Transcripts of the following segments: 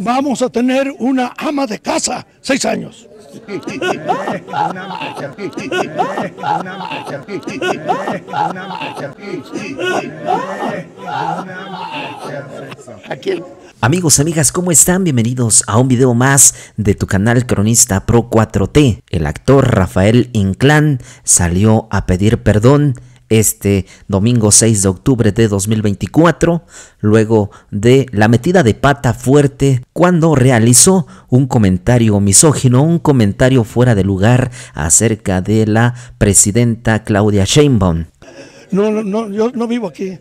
Vamos a tener una ama de casa, seis años. Amigos, amigas, ¿cómo están? Bienvenidos a un video más de tu canal Cronista Pro 4T. El actor Rafael Inclán salió a pedir perdón este domingo 6 de octubre de 2024, luego de la metida de pata fuerte cuando realizó un comentario misógino, un comentario fuera de lugar acerca de la presidenta Claudia Sheinbaum. No, no, no, yo no vivo aquí.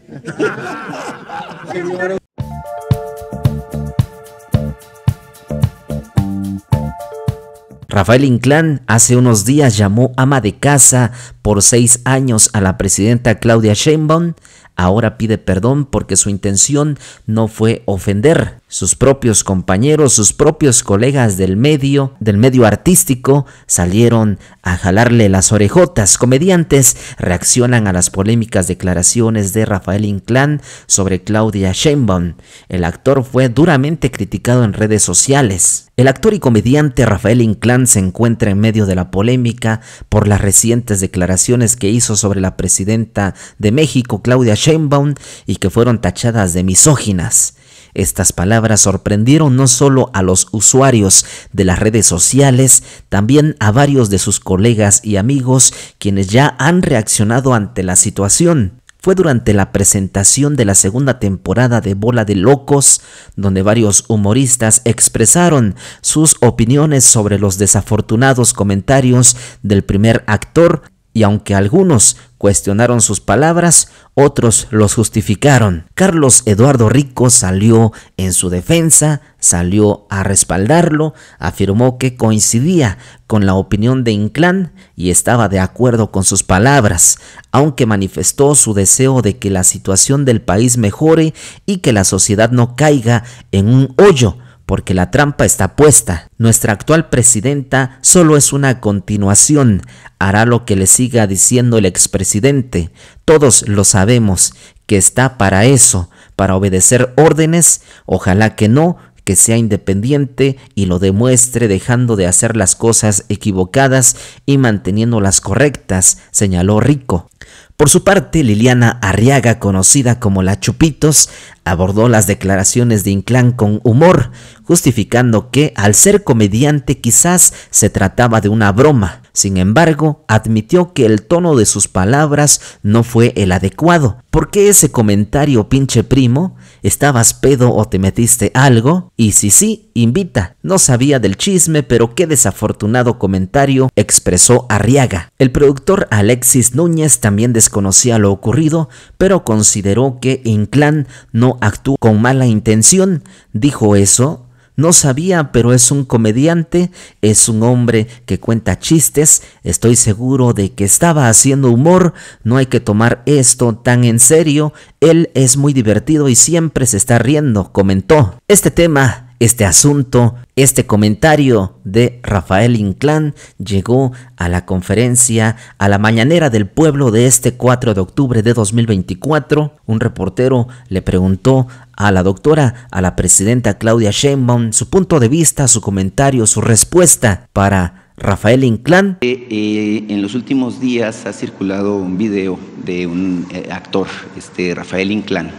Rafael Inclán hace unos días llamó ama de casa por seis años a la presidenta Claudia Sheinbaum, ahora pide perdón porque su intención no fue ofender. Sus propios compañeros, sus propios colegas del medio, del medio artístico, salieron a jalarle las orejotas. Comediantes reaccionan a las polémicas declaraciones de Rafael Inclán sobre Claudia Sheinbaum. El actor fue duramente criticado en redes sociales. El actor y comediante Rafael Inclán se encuentra en medio de la polémica por las recientes declaraciones que hizo sobre la presidenta de México, Claudia Sheinbaum, y que fueron tachadas de misóginas. Estas palabras sorprendieron no solo a los usuarios de las redes sociales, también a varios de sus colegas y amigos quienes ya han reaccionado ante la situación. Fue durante la presentación de la segunda temporada de Bola de Locos, donde varios humoristas expresaron sus opiniones sobre los desafortunados comentarios del primer actor y aunque algunos cuestionaron sus palabras, otros los justificaron. Carlos Eduardo Rico salió en su defensa, salió a respaldarlo, afirmó que coincidía con la opinión de Inclán y estaba de acuerdo con sus palabras, aunque manifestó su deseo de que la situación del país mejore y que la sociedad no caiga en un hoyo porque la trampa está puesta. Nuestra actual presidenta solo es una continuación, hará lo que le siga diciendo el expresidente. Todos lo sabemos, que está para eso, para obedecer órdenes, ojalá que no, que sea independiente y lo demuestre dejando de hacer las cosas equivocadas y manteniendo las correctas, señaló Rico. Por su parte, Liliana Arriaga, conocida como La Chupitos, abordó las declaraciones de Inclán con humor, justificando que, al ser comediante, quizás se trataba de una broma. Sin embargo, admitió que el tono de sus palabras no fue el adecuado. ¿Por qué ese comentario, pinche primo? ¿Estabas pedo o te metiste algo? Y si sí, invita. No sabía del chisme, pero qué desafortunado comentario expresó Arriaga. El productor Alexis Núñez también desconocía lo ocurrido, pero consideró que Inclán no actuó con mala intención. Dijo eso no sabía, pero es un comediante, es un hombre que cuenta chistes, estoy seguro de que estaba haciendo humor, no hay que tomar esto tan en serio, él es muy divertido y siempre se está riendo, comentó. Este tema este asunto, este comentario de Rafael Inclán llegó a la conferencia, a la mañanera del pueblo de este 4 de octubre de 2024. Un reportero le preguntó a la doctora, a la presidenta Claudia Sheinbaum, su punto de vista, su comentario, su respuesta para Rafael Inclán. Eh, eh, en los últimos días ha circulado un video de un eh, actor, este Rafael Inclán,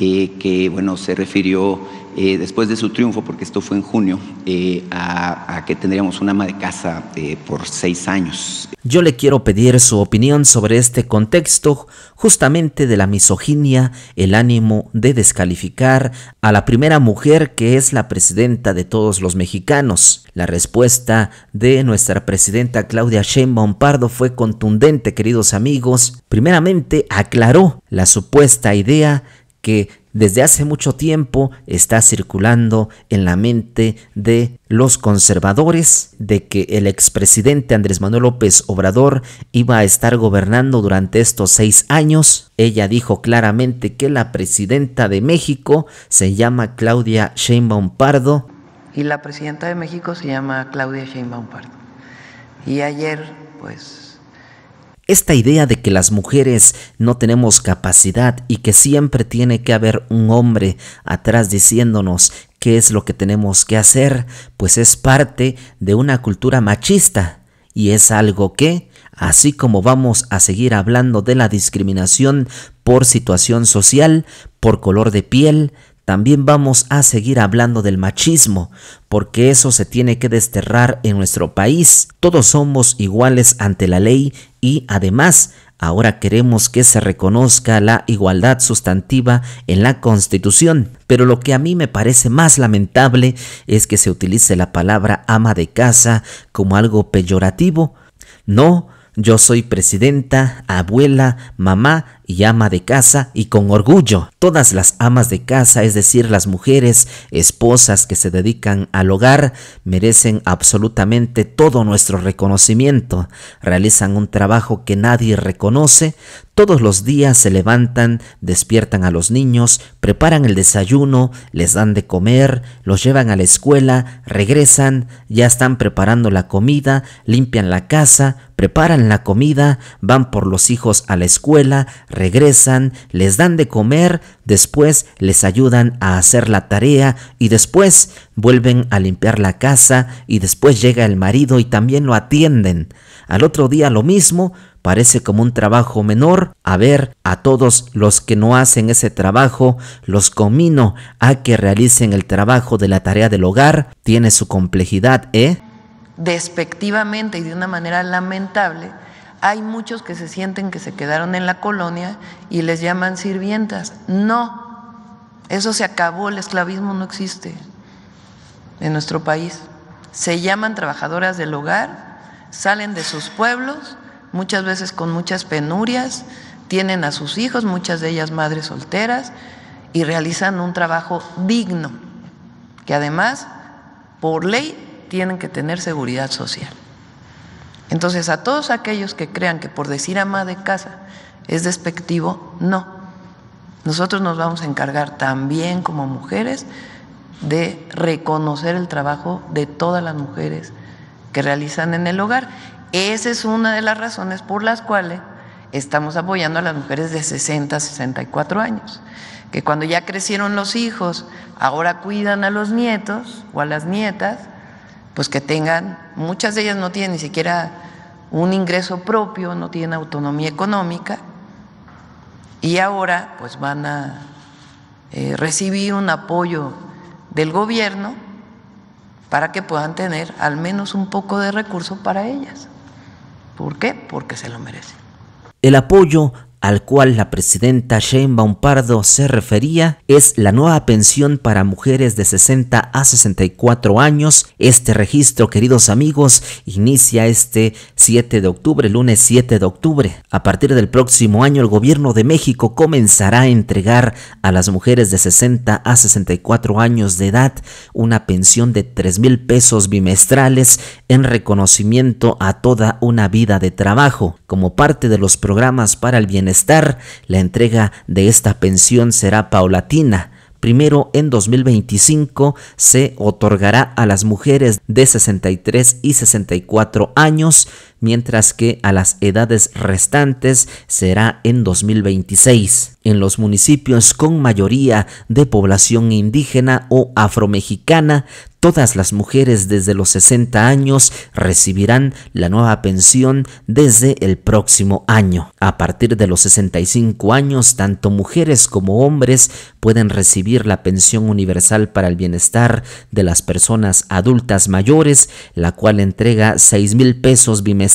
que bueno, se refirió eh, después de su triunfo, porque esto fue en junio, eh, a, que tendríamos una ama de casa eh, por seis años. Yo le quiero pedir su opinión sobre este contexto justamente de la misoginia, el ánimo de descalificar a la primera mujer que es la presidenta de todos los mexicanos. La respuesta de nuestra presidenta Claudia Sheinbaum Pardo fue contundente, queridos amigos. Primeramente aclaró la supuesta idea que desde hace mucho tiempo está circulando en la mente de los conservadores de que el expresidente Andrés Manuel López Obrador iba a estar gobernando durante estos seis años. Ella dijo claramente que la presidenta de México se llama Claudia Sheinbaum Pardo. Y la presidenta de México se llama Claudia Sheinbaum Pardo. Y ayer, pues esta idea de que las mujeres no tenemos capacidad y que siempre tiene que haber un hombre atrás diciéndonos qué es lo que tenemos que hacer, pues es parte de una cultura machista y es algo que, así como vamos a seguir hablando de la discriminación por situación social, por color de piel, también vamos a seguir hablando del machismo, porque eso se tiene que desterrar en nuestro país. Todos somos iguales ante la ley y además ahora queremos que se reconozca la igualdad sustantiva en la Constitución. Pero lo que a mí me parece más lamentable es que se utilice la palabra ama de casa como algo peyorativo. No, yo soy presidenta, abuela, mamá ama de casa y con orgullo. Todas las amas de casa, es decir, las mujeres, esposas que se dedican al hogar, merecen absolutamente todo nuestro reconocimiento. Realizan un trabajo que nadie reconoce. Todos los días se levantan, despiertan a los niños, preparan el desayuno, les dan de comer, los llevan a la escuela, regresan, ya están preparando la comida, limpian la casa, preparan la comida, van por los hijos a la escuela, regresan, les dan de comer, después les ayudan a hacer la tarea y después vuelven a limpiar la casa y después llega el marido y también lo atienden. Al otro día lo mismo, parece como un trabajo menor. A ver, a todos los que no hacen ese trabajo, los comino a que realicen el trabajo de la tarea del hogar. Tiene su complejidad, ¿eh? Despectivamente y de una manera lamentable, hay muchos que se sienten que se quedaron en la colonia y les llaman sirvientas. No, eso se acabó, el esclavismo no existe en nuestro país. Se llaman trabajadoras del hogar, salen de sus pueblos, muchas veces con muchas penurias, tienen a sus hijos, muchas de ellas madres solteras, y realizan un trabajo digno, que además, por ley, tienen que tener seguridad social. Entonces, a todos aquellos que crean que por decir ama de casa es despectivo, no. Nosotros nos vamos a encargar también como mujeres de reconocer el trabajo de todas las mujeres que realizan en el hogar. Esa es una de las razones por las cuales estamos apoyando a las mujeres de 60 64 años, que cuando ya crecieron los hijos, ahora cuidan a los nietos o a las nietas pues que tengan, muchas de ellas no tienen ni siquiera un ingreso propio, no tienen autonomía económica y ahora pues van a eh, recibir un apoyo del gobierno para que puedan tener al menos un poco de recurso para ellas. ¿Por qué? Porque se lo merecen. El apoyo al cual la presidenta Sheinbaum Pardo se refería es la nueva pensión para mujeres de 60 a 64 años. Este registro, queridos amigos, inicia este 7 de octubre, lunes 7 de octubre. A partir del próximo año, el gobierno de México comenzará a entregar a las mujeres de 60 a 64 años de edad una pensión de 3 mil pesos bimestrales en reconocimiento a toda una vida de trabajo. Como parte de los programas para el bienestar, estar la entrega de esta pensión será paulatina. Primero, en 2025 se otorgará a las mujeres de 63 y 64 años mientras que a las edades restantes será en 2026. En los municipios con mayoría de población indígena o afromexicana, todas las mujeres desde los 60 años recibirán la nueva pensión desde el próximo año. A partir de los 65 años, tanto mujeres como hombres pueden recibir la pensión universal para el bienestar de las personas adultas mayores, la cual entrega 6 mil pesos bimestrales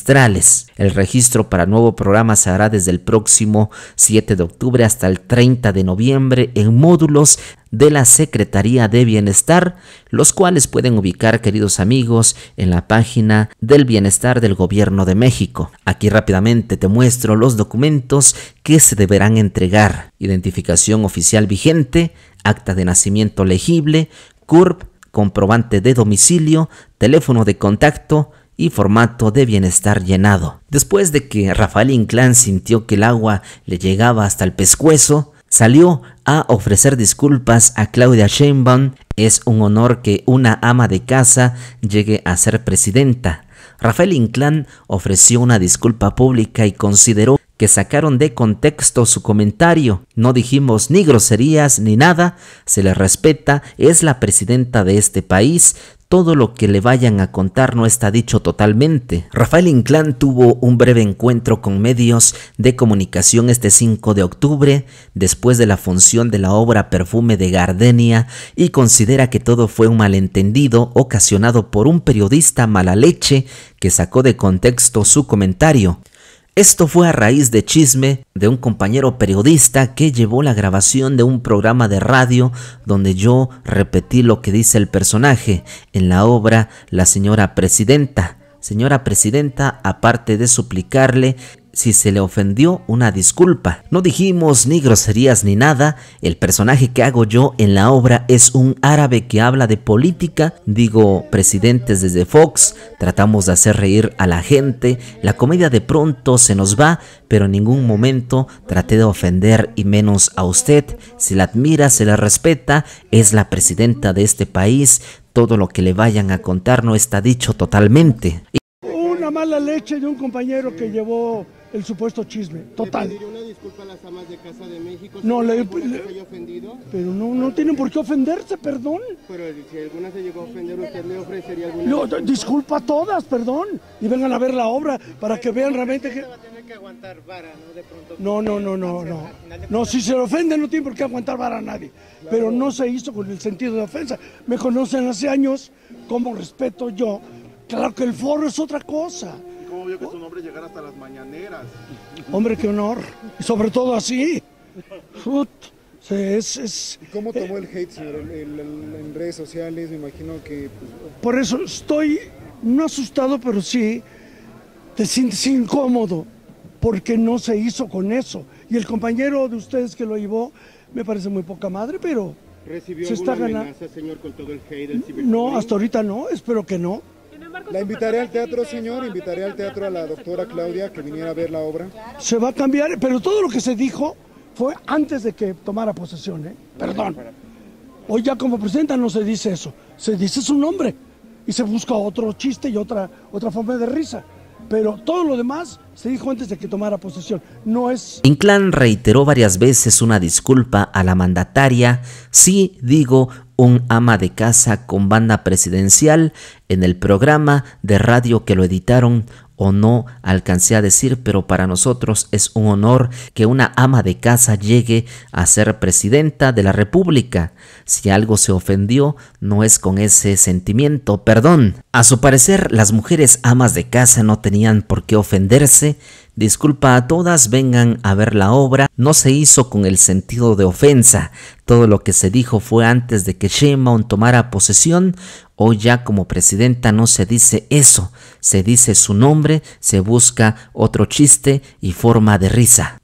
el registro para nuevo programa se hará desde el próximo 7 de octubre hasta el 30 de noviembre en módulos de la Secretaría de Bienestar, los cuales pueden ubicar, queridos amigos, en la página del Bienestar del Gobierno de México. Aquí rápidamente te muestro los documentos que se deberán entregar. Identificación oficial vigente, acta de nacimiento legible, CURP, comprobante de domicilio, teléfono de contacto, y formato de bienestar llenado. Después de que Rafael Inclán sintió que el agua le llegaba hasta el pescuezo, salió a ofrecer disculpas a Claudia Sheinbaum. Es un honor que una ama de casa llegue a ser presidenta. Rafael Inclán ofreció una disculpa pública y consideró que sacaron de contexto su comentario. No dijimos ni groserías ni nada, se le respeta, es la presidenta de este país, todo lo que le vayan a contar no está dicho totalmente. Rafael Inclán tuvo un breve encuentro con medios de comunicación este 5 de octubre, después de la función de la obra Perfume de Gardenia, y considera que todo fue un malentendido ocasionado por un periodista mala leche que sacó de contexto su comentario. Esto fue a raíz de chisme de un compañero periodista que llevó la grabación de un programa de radio donde yo repetí lo que dice el personaje en la obra La señora presidenta. Señora presidenta, aparte de suplicarle si se le ofendió una disculpa. No dijimos ni groserías ni nada, el personaje que hago yo en la obra es un árabe que habla de política, digo presidentes desde Fox, tratamos de hacer reír a la gente, la comedia de pronto se nos va, pero en ningún momento traté de ofender y menos a usted, se la admira, se la respeta, es la presidenta de este país, todo lo que le vayan a contar no está dicho totalmente. Una mala leche de un compañero que llevó el supuesto chisme. Total. ¿Le una disculpa a las amas de casa de México? No, le, ofendido? Pero no, no tienen por qué ofenderse, perdón. Pero si alguna se llegó a ofender, ¿usted le ofrecería alguna disculpa? a todas, perdón. Y vengan a ver la obra para que vean realmente que... ¿no? no, no, no, no, no. si se le ofende no tiene por qué aguantar vara a nadie. Pero no se hizo con el sentido de ofensa. Me conocen hace años, como respeto yo. Claro que el foro es otra cosa. Es que su nombre hasta las mañaneras. Hombre, qué honor. Y sobre todo así. es, es, cómo tomó eh, el hate, señor? en redes sociales, me imagino que... Pues, Por eso estoy, no asustado, pero sí, te sientes incómodo, porque no se hizo con eso. Y el compañero de ustedes que lo llevó, me parece muy poca madre, pero... ¿Recibió se alguna está amenaza, señor, con todo el hate No, hasta ahorita no, espero que no. La invitaré al teatro, señor, invitaré al teatro a la doctora Claudia que viniera a ver la obra. Se va a cambiar, eh, pero todo lo que se dijo fue antes de que tomara posesión, ¿eh? Perdón. Hoy ya como presidenta no se dice eso, se dice su nombre y se busca otro chiste y otra, otra forma de risa. Pero todo lo demás se dijo antes de que tomara posesión. No es. Inclán reiteró varias veces una disculpa a la mandataria. Sí, digo, un ama de casa con banda presidencial en el programa de radio que lo editaron o no alcancé a decir, pero para nosotros es un honor que una ama de casa llegue a ser presidenta de la República. Si algo se ofendió, no es con ese sentimiento, perdón. A su parecer, las mujeres amas de casa no tenían por qué ofenderse Disculpa a todas, vengan a ver la obra. No se hizo con el sentido de ofensa. Todo lo que se dijo fue antes de que Sheinbaum tomara posesión. Hoy ya como presidenta no se dice eso. Se dice su nombre, se busca otro chiste y forma de risa.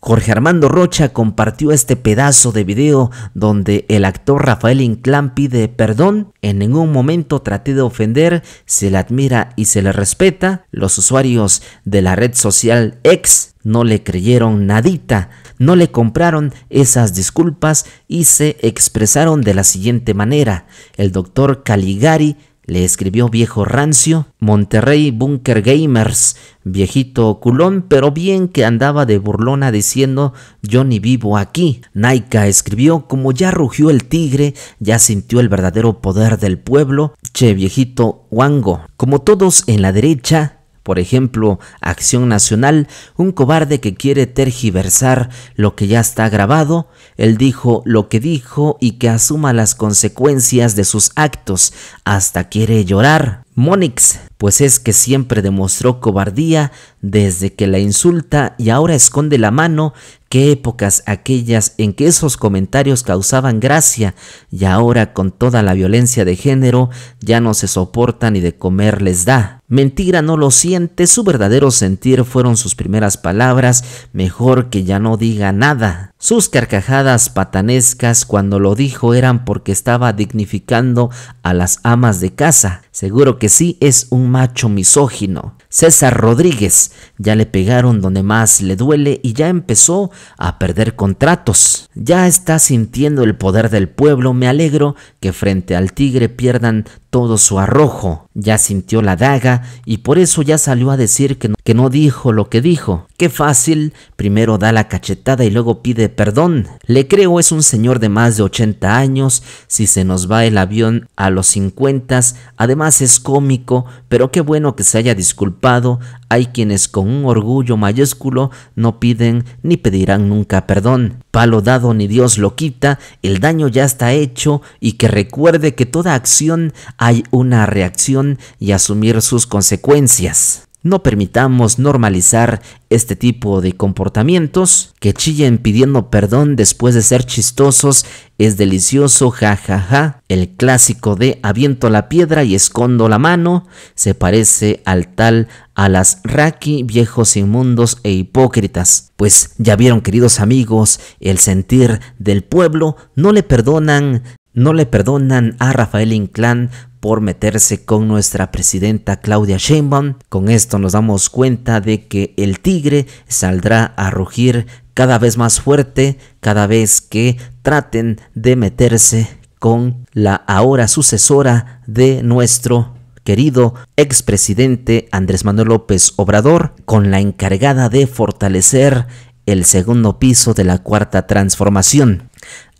Jorge Armando Rocha compartió este pedazo de video donde el actor Rafael Inclán pide perdón. En ningún momento traté de ofender, se le admira y se le respeta. Los usuarios de la red social X no le creyeron nadita, no le compraron esas disculpas y se expresaron de la siguiente manera. El doctor Caligari le escribió viejo rancio, Monterrey Bunker Gamers, viejito culón, pero bien que andaba de burlona diciendo yo ni vivo aquí. Naika escribió como ya rugió el tigre, ya sintió el verdadero poder del pueblo, che viejito Wango. Como todos en la derecha, por ejemplo, Acción Nacional, un cobarde que quiere tergiversar lo que ya está grabado, él dijo lo que dijo y que asuma las consecuencias de sus actos, hasta quiere llorar. Monix, pues es que siempre demostró cobardía desde que la insulta y ahora esconde la mano Qué épocas aquellas en que esos comentarios causaban gracia y ahora con toda la violencia de género ya no se soporta ni de comer les da. Mentira no lo siente, su verdadero sentir fueron sus primeras palabras, mejor que ya no diga nada. Sus carcajadas patanescas cuando lo dijo eran porque estaba dignificando a las amas de casa. Seguro que sí es un macho misógino. César Rodríguez. Ya le pegaron donde más le duele y ya empezó a perder contratos. Ya está sintiendo el poder del pueblo. Me alegro que frente al Tigre pierdan todo su arrojo ya sintió la daga y por eso ya salió a decir que no, que no, dijo lo que dijo. Qué fácil, primero da la cachetada y luego pide perdón. Le creo es un señor de más de 80 años, si se nos va el avión a los 50, además es cómico, pero qué bueno que se haya disculpado, hay quienes con un orgullo mayúsculo no piden ni pedirán nunca perdón. Palo dado ni Dios lo quita, el daño ya está hecho y que recuerde que toda acción hay una reacción y asumir sus consecuencias. No permitamos normalizar este tipo de comportamientos que chillen pidiendo perdón después de ser chistosos es delicioso, jajaja, ja, ja. el clásico de aviento la piedra y escondo la mano, se parece al tal a las raki viejos inmundos e hipócritas. Pues ya vieron queridos amigos, el sentir del pueblo no le perdonan, no le perdonan a Rafael Inclán por meterse con nuestra presidenta Claudia Sheinbaum. Con esto nos damos cuenta de que el tigre saldrá a rugir cada vez más fuerte cada vez que traten de meterse con la ahora sucesora de nuestro querido expresidente Andrés Manuel López Obrador, con la encargada de fortalecer el segundo piso de la cuarta transformación.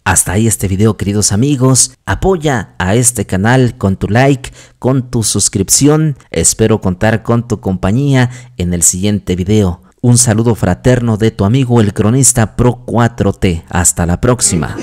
Hasta ahí este video queridos amigos, apoya a este canal con tu like, con tu suscripción, espero contar con tu compañía en el siguiente video. Un saludo fraterno de tu amigo el cronista Pro 4T. Hasta la próxima.